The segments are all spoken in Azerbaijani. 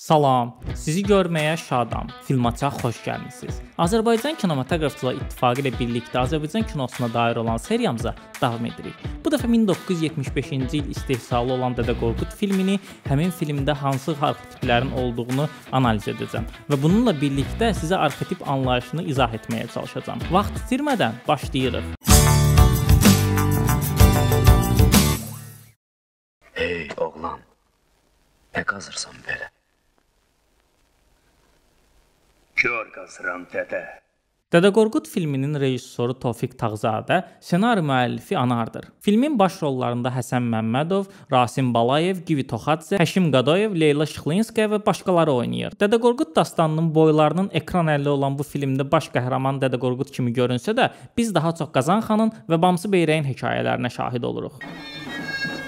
Salam, sizi görməyə şadam. Filmaça xoş gəlmisiniz. Azərbaycan Kinematoqrafçılar İttifaqı ilə birlikdə Azərbaycan kinosuna dair olan seriyamıza davam edirik. Bu dəfə 1975-ci il istehsalı olan Dədə Qorqud filmini, həmin filmdə hansı arxetiplərin olduğunu analiz edəcəm və bununla birlikdə sizə arxetip anlayışını izah etməyə çalışacağam. Vaxt itirmədən başlayırıq. Hey oğlan, nə qazırsan belə? Kör qazıram dədə. Dədə Qorqud filminin rejissoru Tofiq Tağzadə, ssenari müəllifi Anardır. Filmin baş rollarında Həsən Məmmədov, Rasim Balayev, Givi Toxadze, Həşim Qadoyev, Leyla Şıxlinskaya və başqaları oynayır. Dədə Qorqud dastanının boylarının ekran əlli olan bu filmdə baş qəhrəman Dədə Qorqud kimi görünsə də, biz daha çox Qazan xanın və Bamsı Beyləyin hekayələrinə şahid oluruq.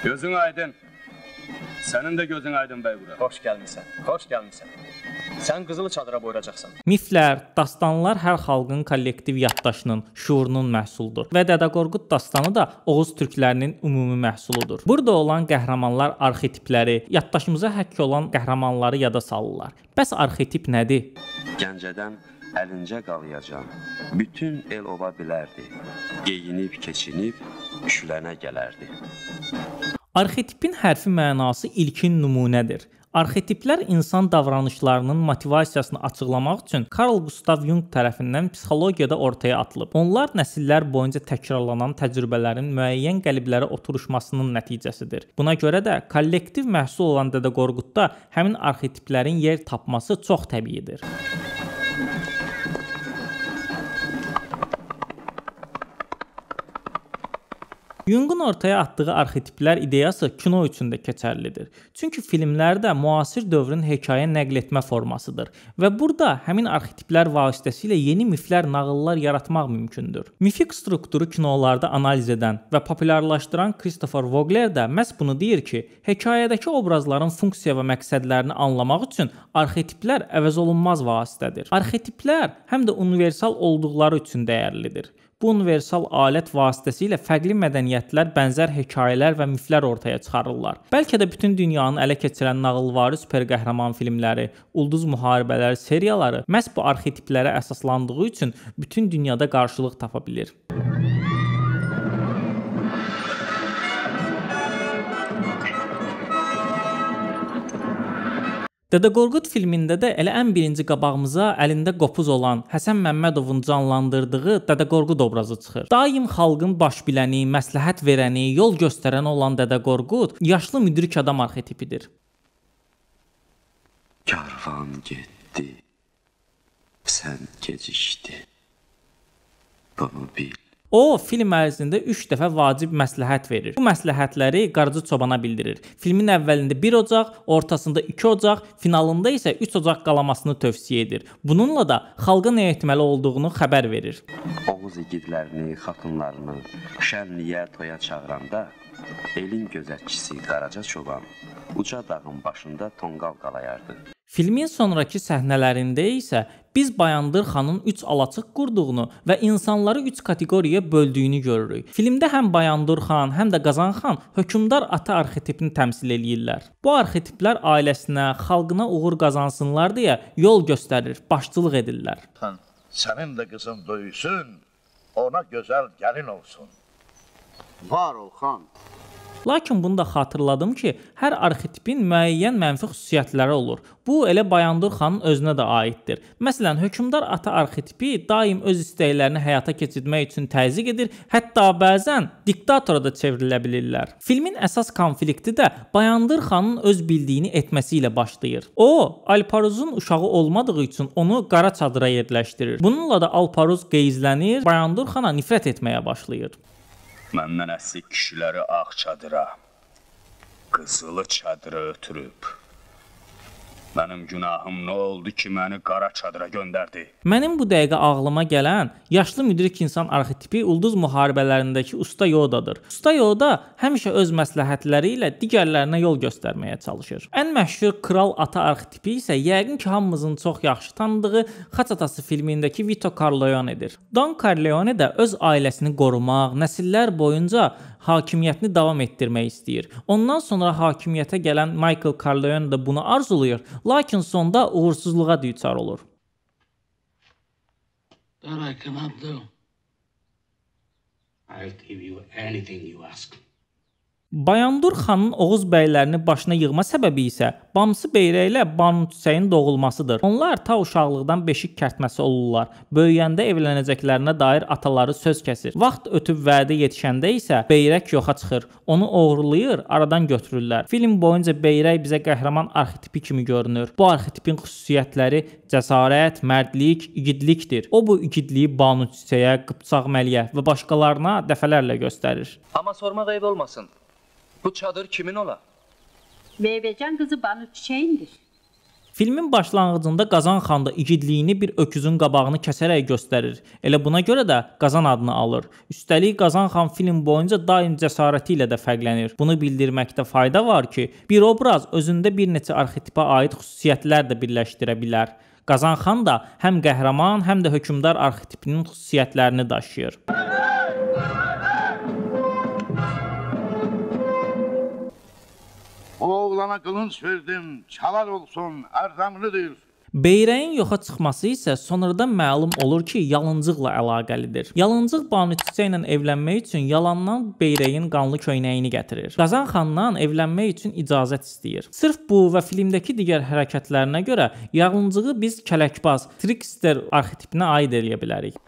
Gözün aydın. Sənin də gözün aydın bəy bura. Xoş gəlmisən. Xoş gəlmisən. Sən qızılı çadıra qoyuracaqsan. Miflər, dastanlar hər xalqın kollektiv yaddaşının, şuurunun məhsuludur və Dədə Qorqud dastanı da Oğuz türklərinin ümumi məhsuludur. Burada olan qəhrəmanlar arxetipləri, yaddaşımıza həkk olan qəhrəmanları yada salırlar. Bəs arxetip nədir? Gəncədən əlincə qalıyacam. Bütün el ova bilərdi. Geyinib keçinib şülənə gələrdi. Arxetipin hərfi mənası ilkin nümunədir. Arxetiplər insan davranışlarının motivasiyasını açıqlamaq üçün Karl Gustav Jung tərəfindən psixologiyada ortaya atılıb. Onlar nəsillər boyunca təkrarlanan təcrübələrin müəyyən qəliblərə oturuşmasının nəticəsidir. Buna görə də kollektiv məhsul olan Dədə Qorqudda həmin arxetiplərin yer tapması çox təbiidir. Yunqun ortaya atdığı arxetiplər ideyası kino üçün də keçərlidir. Çünki filmlər də müasir dövrün hekayə nəql etmə formasıdır və burada həmin arxetiplər vasitəsilə yeni miflər, nağıllar yaratmaq mümkündür. Mifik strukturu kinolarda analiz edən və populyarlaşdıran Christopher Vogler də məhz bunu deyir ki, hekayədəki obrazların funksiya və məqsədlərini anlamaq üçün arxetiplər əvəzolunmaz vasitədir. Arxetiplər həm də universal olduqları üçün dəyərlidir. Bu universal alət vasitəsilə fərqli mədəniyyətlər bənzər hekayələr və miflər ortaya çıxarırlar. Bəlkə də bütün dünyanı ələ keçirən nağılvari superqəhrəman filmləri, ulduz müharibələri, seriyaları məhz bu arxetiplərə əsaslandığı üçün bütün dünyada qarşılıq tapa bilər. Dədə Qorqud filmində də elə ən birinci qabağımıza əlində qopuz olan Həsən Məmmədovun canlandırdığı Dədə Qorqud obrazı çıxır. Daim xalqın baş biləni, məsləhət verəni, yol göstərəni olan Dədə Qorqud yaşlı müdrik adam arxetipidir. Karvan getdi. Sən gecikdi. Bunu bil. O film ərzində 3 dəfə vacib məsləhət verir. Bu məsləhətləri Qaracı çobana bildirir. Filmin əvvəlində 1 Ocaq, ortasında 2 Ocaq, finalında isə 3 Ocaq qalamasını tövsiyə edir. Bununla da xalqa nə etməli olduğunu xəbər verir. Oğuz igidlərini, xatınlarını şənliyə toya çağıranda elin gözətçisi Qaraca çoban uca dağın başında tonqal qalayardı. Filmin sonrakı səhnələrində isə biz Bayandır xanın 3 alaçıq qurduğunu və insanları 3 kateqoriyaya böldüyünü görürük. Filmdə həm Bayandur xan, həm də Qazan xan hökmdar ata arxetipini təmsil eləyirlər. Bu arxetiplər ailəsinə, xalqına uğur qazansınlar deyə yol göstərir, başçılıq edirlər. Xan, sənin də qızın böyüsün, ona gözəl gəlin olsun. Var ol xan. Lakin bunu da xatırladım ki, hər arxetipin müəyyən mənfi xüsusiyyətləri olur. Bu elə Bayandur xanın özünə də aiddir. Məsələn, hökmdar ata arxetipi daim öz istəklərini həyata keçirmək üçün təzyiq edir, hətta bəzən diktatora da çevrilə bilirlər. Filmin əsas konflikti də Bayandur xanın öz bildiyini etməsi ilə başlayır. O, Alparuzun uşağı olmadığı üçün onu qara çadıra yerləşdirir. Bununla da Alparuz qeyzlənir, Bayandur xana nifrət etməyə başlayır. Məndən əsik kişiləri ağ çadıra, qızılı çadıra ötürüb. Mənim günahım nə oldu ki, məni qara çadıra göndərdi? Mənim bu dəqiqə ağlıma gələn yaşlı müdrik insan arxetipi ulduz müharibələrindəki Usta Yodadır. Usta Yoda həmişə öz məsləhətləri ilə digərlərinə yol göstərməyə çalışır. Ən məşhur kral ata arxetipi isə yəqin ki, hamımızın çox yaxşı tanıdığı Xaç atası filmindəki Vito Corleonedir. Don Corleone də öz ailəsini qorumaq, nəsillər boyunca hakimiyyətini davam etdirmək istəyir. Ondan sonra hakimiyyətə gələn Michael Corleone də bunu arzulayır, lakin sonda uğursuzluğa düçar olur. That I cannot do. I'll give you anything you ask. Bayandur xanın Oğuz bəylərini başına yığma səbəbi isə Bamsı Beyrə ilə Banu Hüseyn doğulmasıdır. Onlar ta uşaqlıqdan beşik kərtməsi olurlar. Böyüyəndə evlənəcəklərinə dair ataları söz kəsir. Vaxt ötüb vədə yetişəndə isə Beyrək yoxa çıxır. Onu oğurlayır, aradan götürürlər. Film boyunca Beyrək bizə qəhrəman arxetipi kimi görünür. Bu arxetipin xüsusiyyətləri cəsarət, mərdlik, igidlikdir. O bu igidliyi Banu Hüseyə, Qıpçaq Məliyə və başqalarına dəfələrlə göstərir. Amma sormaq eyb olmasın. Bu çadır kimin ola? Beybecan qızı Banu Çiçəyindir. Filmin başlanğıcında Qazan xan da igidliyini bir öküzün qabağını kəsərək göstərir. Elə buna görə də Qazan adını alır. Üstəlik Qazan xan film boyunca daim cəsarəti ilə də fərqlənir. Bunu bildirməkdə fayda var ki, bir obraz özündə bir neçə arxetipə aid xüsusiyyətlər də birləşdirə bilər. Qazan xan da həm qəhrəman, həm də hökmdar arxetipinin xüsusiyyətlərini daşıyır. Oğlana qılınç verdim, çalar olsun, ərzəmlidir. Beyrəyin yoxa çıxması isə sonradan məlum olur ki, yalıncıqla əlaqəlidir. Yalıncıq Banuçisə ilə evlənmək üçün yalandan Beyrəyin qanlı köynəyini gətirir. Qazan xandan evlənmək üçün icazət istəyir. Sırf bu və filmdəki digər hərəkətlərinə görə yalıncığı biz kələkbaz, trikster arxetipinə aid eləyə bilərik.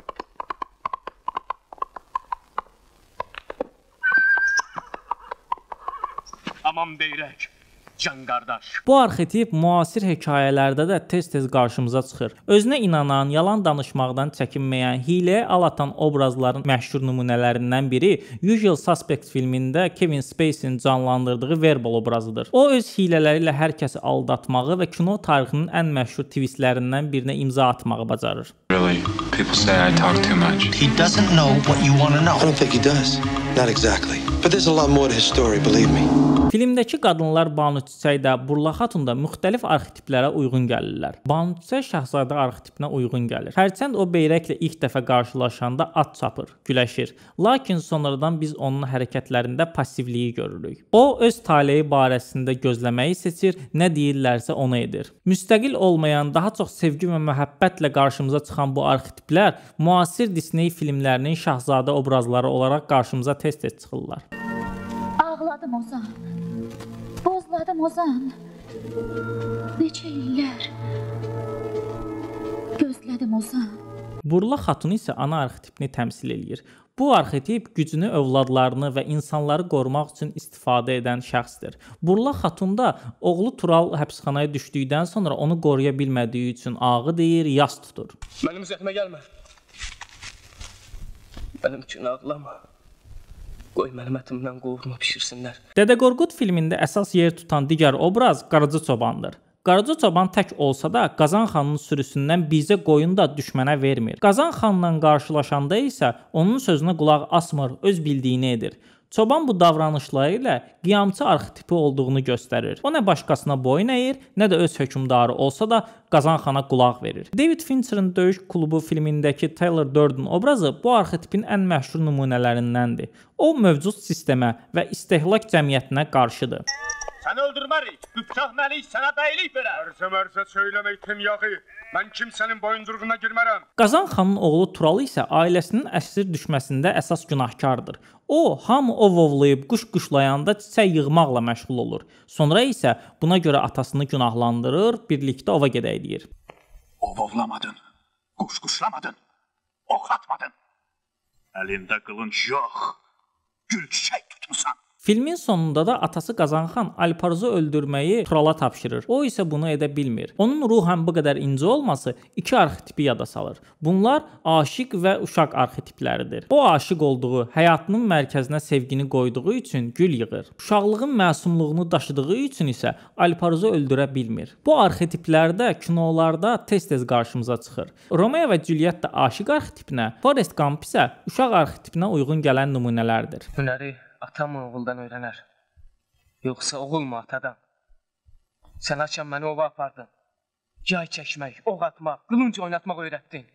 Aman Beyrək, can qardaş. Bu arxetip müasir hekayələrdə də tez-tez qarşımıza çıxır. Özünə inanan, yalan danışmaqdan çəkinməyən, hilə alatan obrazların məşhur nümunələrindən biri Usual Suspect filmində Kevin Spacey-in canlandırdığı Verbal obrazıdır. O öz hilələri ilə hər kəsi aldatmağı və kino tarixinin ən məşhur twistlərindən birinə imza atmağı bacarır. Really, people say I talk too much. He doesn't know what you want to know. I don't think he does. Not exactly. But there's a lot more to his story, believe me. Filmdəki qadınlar Banu Çiçək də, Burla Xatun da müxtəlif arxetiplərə uyğun gəlirlər. Banu Çiçək şahzadə arxetipinə uyğun gəlir. Hərçənd o beyrəklə ilk dəfə qarşılaşanda at çapır, güləşir. Lakin sonradan biz onun hərəkətlərində passivliyi görürük. O öz taleyi barəsində gözləməyi seçir, nə deyirlərsə onu edir. Müstəqil olmayan, daha çox sevgi və məhəbbətlə qarşımıza çıxan bu arxetiplər müasir Disney filmlərinin şahzadə obrazları olaraq qarşımıza tez-tez çıxırlar. Arxada Mozan. Neçə illər gözlədim Ozan. Burla xatunu isə ana arxetipini təmsil eləyir. Bu arxetip gücünü övladlarını və insanları qorumaq üçün istifadə edən şəxsdir. Burla xatun da oğlu Tural həbsxanaya düşdükdən sonra onu qoruya bilmədiyi üçün ağı deyir, yas tutur. Mənim zəhmə gəlmə. Mənim üçün ağlama. Qoy mənim ətimdən qovurma bişirsinlər. Dədə Qorqud filmində əsas yer tutan digər obraz Qaraca çobandır. Qaraca çoban tək olsa da Qazan xanın sürüsündən bircə qoyun da düşmənə vermir. Qazan xanla qarşılaşanda isə onun sözünə qulaq asmır, öz bildiyini edir. Çoban bu davranışları ilə qiyamçı arxetipi olduğunu göstərir. O nə başqasına boyun əyir, nə də öz hökmdarı olsa da Qazanxana qulaq verir. David Fincherin Döyüş klubu filmindəki Taylor Durden obrazı bu arxetipin ən məşhur nümunələrindəndir. O mövcud sistemə və istehlak cəmiyyətinə qarşıdır. Səni öldürmərik. Bu bıçaq məlik sənə bəylik verər. Ərzə mərzə söyləmək tim yağı. Mən kimsənin boyunduruğuna girmərəm. Qazan xanın oğlu Turalı isə ailəsinin əsir düşməsində əsas günahkardır. O, hamı ovovlayıb quş quşlayanda çiçək yığmaqla məşğul olur. Sonra isə buna görə atasını günahlandırır, birlikdə ova gedək deyir. Ovovlamadın, quş quşlamadın, ox atmadın. Əlində qılınc yox, gül çiçək tutmusan. Filmin sonunda da atası Qazanxan Alparzı öldürməyi Turala tapşırır. O isə bunu edə bilmir. Onun ruhən bu qədər incə olması iki arxetipi yada salır. Bunlar aşiq və uşaq arxetipləridir. O aşiq olduğu, həyatının mərkəzinə sevgini qoyduğu üçün gül yığır. Uşaqlığın məsumluğunu daşıdığı üçün isə Alparzı öldürə bilmir. Bu arxetiplər də kinolarda tez-tez qarşımıza çıxır. Romeo və Juliet də aşiq arxetipinə, Forrest Gump isə uşaq arxetipinə uyğun gələn nümunələrdir. Hünəri atam mı oğuldan öyrənər? Yoxsa oğulmu atadan? Sən açan məni ova apardın. Yay çəkmək, ox atmaq, qılınc oynatmaq öyrətdin.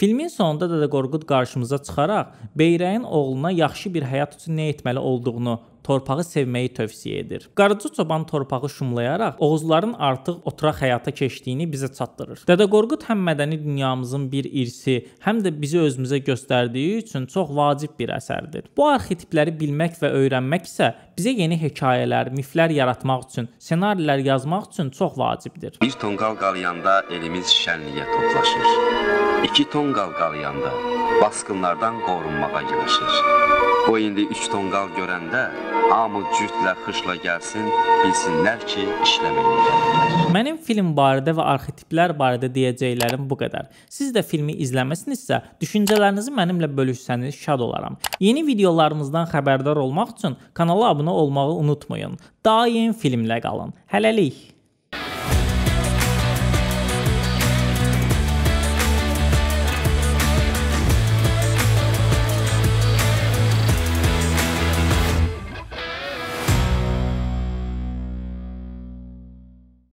Filmin sonunda da, da Qorqud qarşımıza çıxaraq Beyrəyin oğluna yaxşı bir həyat üçün nə etməli olduğunu torpağı sevməyi tövsiyə edir. Qaracı çoban torpağı şumlayaraq Oğuzların artıq oturaq həyata keçdiyini bizə çatdırır. Dədə Qorqud həm mədəni dünyamızın bir irsi, həm də bizi özümüzə göstərdiyi üçün çox vacib bir əsərdir. Bu arxetipləri bilmək və öyrənmək isə bizə yeni hekayələr, miflər yaratmaq üçün, ssenarilər yazmaq üçün çox vacibdir. Bir tonqal qalyanda elimiz şənliyə toplaşır. İki tonqal qalyanda basqınlardan qorunmağa yığışır. O indi üç tonqal görəndə hamı cütlə xışla gəlsin, bilsinlər ki, işləməyə gəlirlər. Mənim film barədə və arxetiplər barədə deyəcəklərim bu qədər. Siz də filmi izləməsinizsə, düşüncələrinizi mənimlə bölüşsəniz şad olaram. Yeni videolarımızdan xəbərdar olmaq üçün kanala abunə olmağı unutmayın. Daim filmlə qalın. Hələlik.